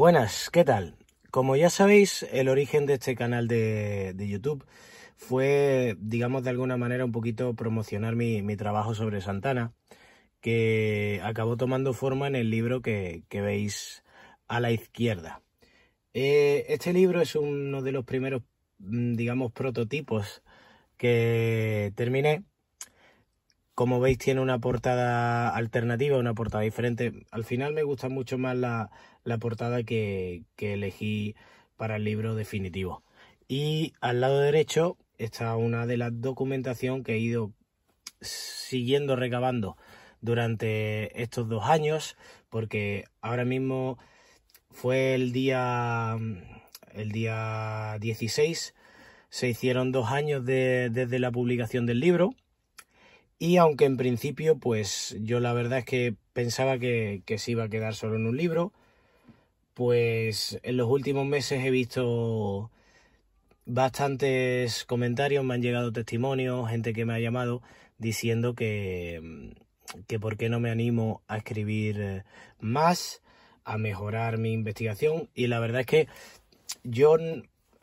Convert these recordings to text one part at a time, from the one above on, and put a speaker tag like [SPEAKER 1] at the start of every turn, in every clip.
[SPEAKER 1] Buenas, ¿qué tal? Como ya sabéis, el origen de este canal de, YouTube fue, digamos, de alguna manera un poquito promocionar mi, trabajo sobre Santana, que acabó tomando forma en el libro que, veis a la izquierda. Eh, este libro es uno de los primeros, mm, digamos, prototipos que terminé como veis tiene una portada alternativa, una portada diferente. Al final me gusta mucho más la, portada que, elegí para el libro definitivo. Y al lado derecho está una de las documentación que he ido siguiendo recabando durante estos dos años, porque ahora mismo fue el día, el día 16, se hicieron dos años desde la publicación del libro y aunque en principio, pues yo la verdad es que pensaba que, se iba a quedar solo en un libro, pues en los últimos meses he visto bastantes comentarios, me han llegado testimonios, gente que me ha llamado diciendo que, que por qué no me animo a escribir más, a mejorar mi investigación. Y la verdad es que yo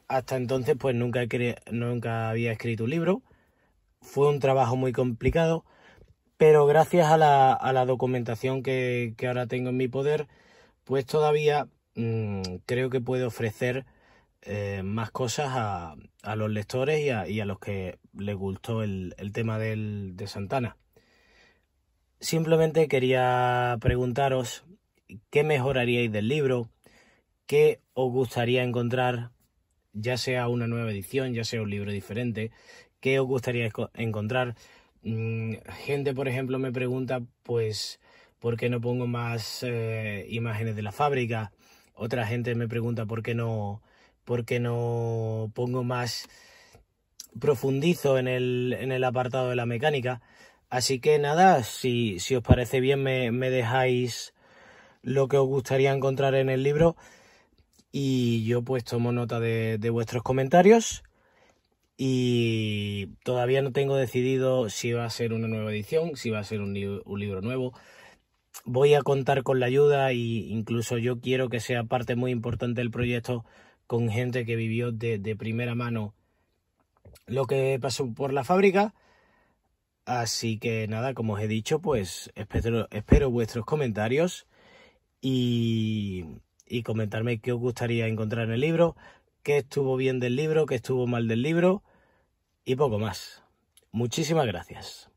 [SPEAKER 1] hasta entonces pues nunca, nunca había escrito un libro fue un trabajo muy complicado, pero gracias a la, documentación que, ahora tengo en mi poder, pues todavía mm, creo que puedo ofrecer eh, más cosas a, los lectores y a, los que les gustó el, tema de Santana. Simplemente quería preguntaros qué mejoraríais del libro, qué os gustaría encontrar, ya sea una nueva edición, ya sea un libro diferente, qué os gustaría encontrar. Mm, gente, por ejemplo, me pregunta, pues, ¿por qué no pongo más eh, imágenes de la fábrica? Otra gente me pregunta, ¿por qué no, por qué no pongo más, profundizo en el, apartado de la mecánica? Así que nada, si, si os parece bien me, dejáis lo que os gustaría encontrar en el libro y yo pues tomo nota de vuestros comentarios y todavía no tengo decidido si va a ser una nueva edición, si va a ser un, libro nuevo. Voy a contar con la ayuda e incluso yo quiero que sea parte muy importante del proyecto con gente que vivió de, primera mano lo que pasó por la fábrica. Así que nada, como os he dicho, pues espero, vuestros comentarios y, y comentarme qué os gustaría encontrar en el libro, qué estuvo bien del libro, qué estuvo mal del libro y poco más. Muchísimas gracias.